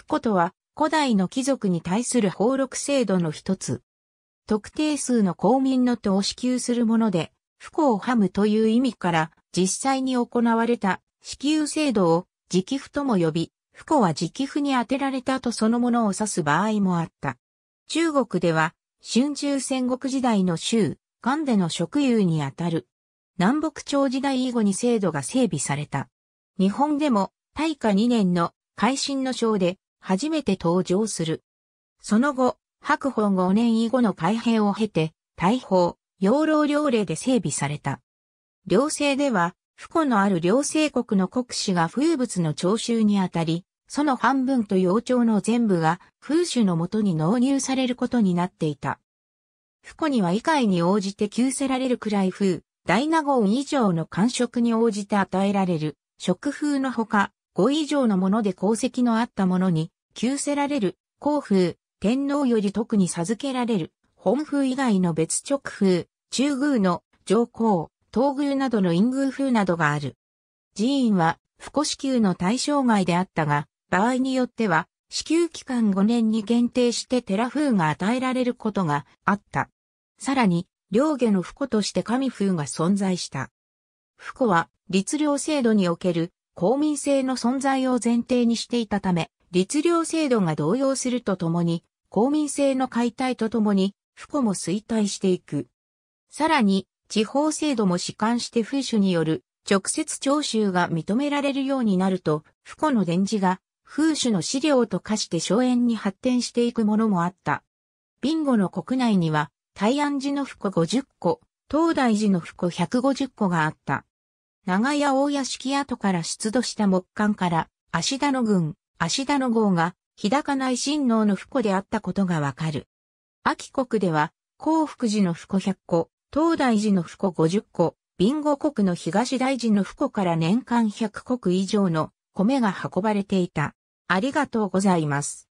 くことは、古代の貴族に対する放禄制度の一つ。特定数の公民の党を支給するもので、不幸をはむという意味から、実際に行われた支給制度を直付とも呼び、不幸は直付に当てられたとそのものを指す場合もあった。中国では、春秋戦国時代の州、漢での職有にあたる。南北朝時代以後に制度が整備された。日本でも、大化2年の改新の章で、初めて登場する。その後、白鵬5年以後の改編を経て、大砲、養老領令で整備された。寮政では、不幸のある寮政国の国士が風物の徴収にあたり、その半分と幼鳥の全部が風主のもとに納入されることになっていた。不幸には以外に応じて給せられるくらい風、大納言以上の感触に応じて与えられる、食風のほか、5以上のもので功績のあったものに、旧せられる、皇風、天皇より特に授けられる、本風以外の別直風、中宮の上皇、東宮などの陰宮風などがある。寺院は、不支給の対象外であったが、場合によっては、支給期間5年に限定して寺風が与えられることがあった。さらに、両家の不庫として神風が存在した。不幸は、律令制度における公民性の存在を前提にしていたため、律令制度が動揺するとともに、公民性の解体とともに、不幸も衰退していく。さらに、地方制度も弛緩して風主による直接徴収が認められるようになると、不幸の伝示が風主の資料と化して荘園に発展していくものもあった。ビンゴの国内には、大安寺の不幸50個、東大寺の不幸150個があった。長屋大屋敷跡から出土した木簡から、足田の軍、足田の号が、日高内親王の不庫であったことがわかる。秋国では、幸福寺の不庫100個、東大寺の不庫50個、ビンゴ国の東大寺の不庫から年間100国以上の米が運ばれていた。ありがとうございます。